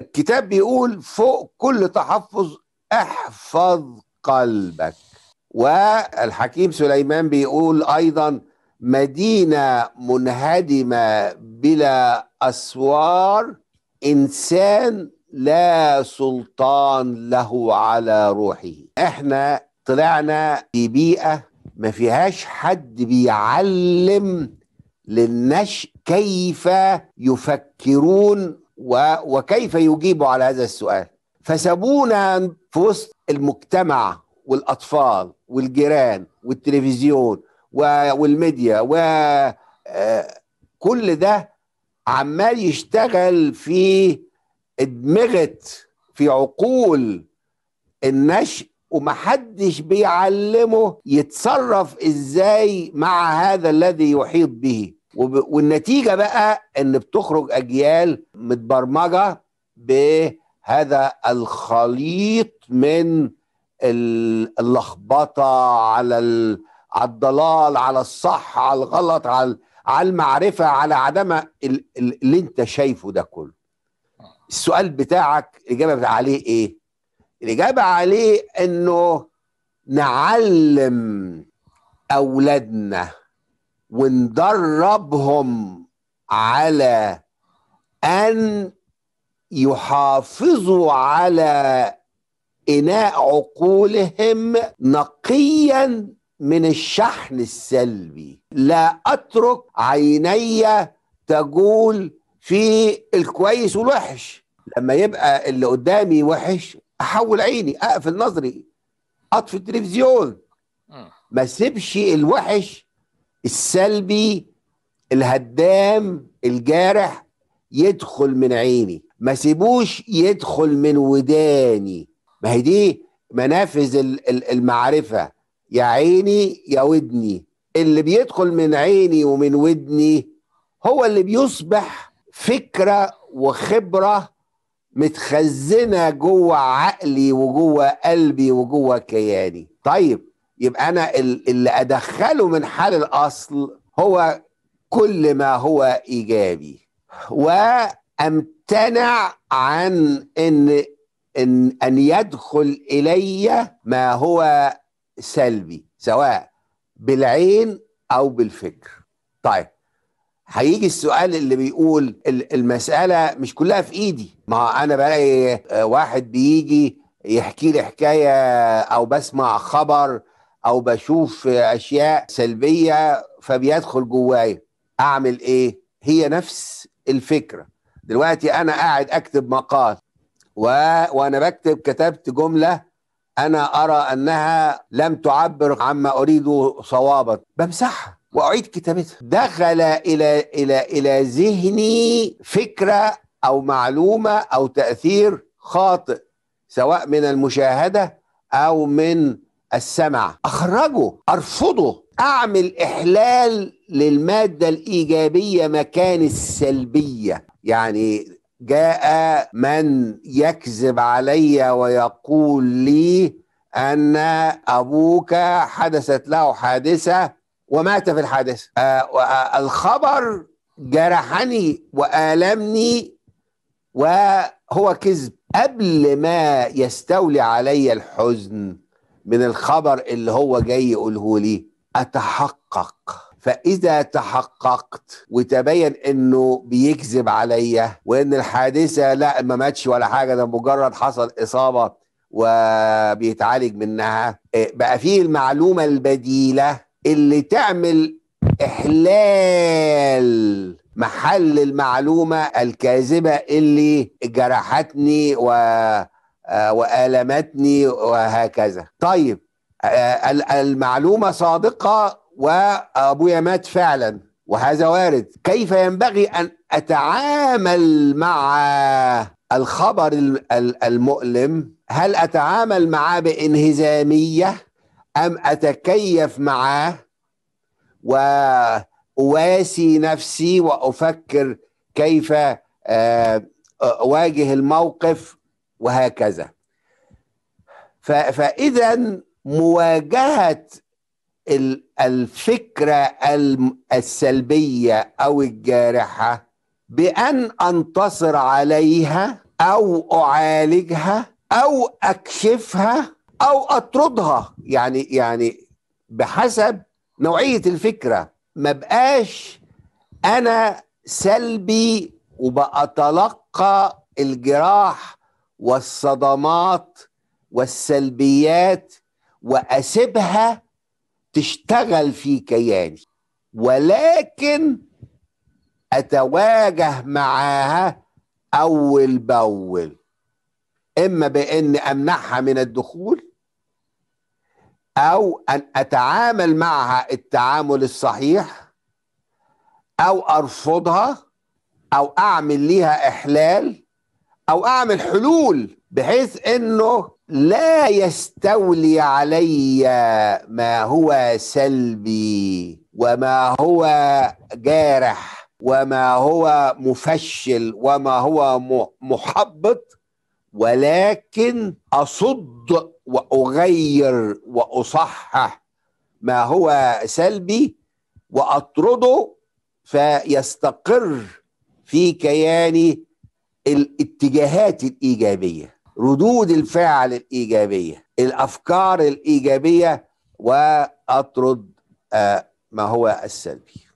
الكتاب بيقول فوق كل تحفظ احفظ قلبك والحكيم سليمان بيقول ايضا مدينه منهدمه بلا اسوار انسان لا سلطان له على روحه احنا طلعنا في بيئه ما فيهاش حد بيعلم للنشء كيف يفكرون وكيف يجيبوا على هذا السؤال فسابونا في وسط المجتمع والاطفال والجيران والتلفزيون والميديا وكل آه، ده عمال يشتغل في ادمغه في عقول النشء ومحدش بيعلمه يتصرف ازاي مع هذا الذي يحيط به وب... والنتيجه بقى ان بتخرج اجيال متبرمجه بهذا الخليط من اللخبطه على ال... على الضلال على الصح على الغلط على على المعرفه على عدم اللي انت شايفه ده كله السؤال بتاعك الاجابه عليه ايه الاجابه عليه انه نعلم اولادنا وندربهم على ان يحافظوا على اناء عقولهم نقيا من الشحن السلبي لا اترك عيني تجول في الكويس والوحش لما يبقى اللي قدامي وحش احول عيني اقفل نظري اطفي التلفزيون ما سيبش الوحش السلبي الهدام الجارح يدخل من عيني ما سيبوش يدخل من وداني ما هي دي منافذ المعرفة يا عيني يا ودني اللي بيدخل من عيني ومن ودني هو اللي بيصبح فكرة وخبرة متخزنة جوه عقلي وجوه قلبي وجوه كياني طيب يبقى انا اللي ادخله من حال الاصل هو كل ما هو ايجابي وامتنع عن ان ان ان يدخل الي ما هو سلبي سواء بالعين او بالفكر طيب هيجي السؤال اللي بيقول المساله مش كلها في ايدي ما انا بلاقي آه، واحد بيجي يحكي لي حكايه او بسمع خبر او بشوف اشياء سلبيه فبيدخل جوايا اعمل ايه هي نفس الفكره دلوقتي انا قاعد اكتب مقال و... وانا بكتب كتبت جمله انا ارى انها لم تعبر عما اريده صوابا بمسحها واعيد كتابتها دخل الى الى الى ذهني فكره او معلومه او تاثير خاطئ سواء من المشاهده او من السمع اخرجه ارفضه اعمل احلال للماده الايجابيه مكان السلبيه يعني جاء من يكذب علي ويقول لي ان ابوك حدثت له حادثه ومات في الحادثه آه، آه، الخبر جرحني والمني وهو كذب قبل ما يستولي علي الحزن من الخبر اللي هو جاي يقوله لي اتحقق فاذا تحققت وتبين انه بيكذب عليا وان الحادثه لا ما ماتش ولا حاجه ده مجرد حصل اصابه وبيتعالج منها إيه، بقى فيه المعلومه البديله اللي تعمل احلال محل المعلومه الكاذبه اللي جرحتني و آه، والمتني وهكذا طيب آه، المعلومه صادقه وابويا مات فعلا وهذا وارد كيف ينبغي ان اتعامل مع الخبر المؤلم هل اتعامل معاه بانهزاميه ام اتكيف معاه واواسي نفسي وافكر كيف آه، اواجه الموقف وهكذا فاذا مواجهه الفكره السلبيه او الجارحه بان انتصر عليها او اعالجها او اكشفها او اطردها يعني يعني بحسب نوعيه الفكره ما بقاش انا سلبي وبأتلقى الجراح والصدمات والسلبيات واسيبها تشتغل في كياني ولكن اتواجه معاها اول باول اما بان امنعها من الدخول او ان اتعامل معها التعامل الصحيح او ارفضها او اعمل ليها احلال او اعمل حلول بحيث انه لا يستولي علي ما هو سلبي وما هو جارح وما هو مفشل وما هو محبط ولكن اصد واغير واصحح ما هو سلبي واطرده فيستقر في كياني الاتجاهات الايجابيه ردود الفعل الايجابيه الافكار الايجابيه واطرد آه، ما هو السلبي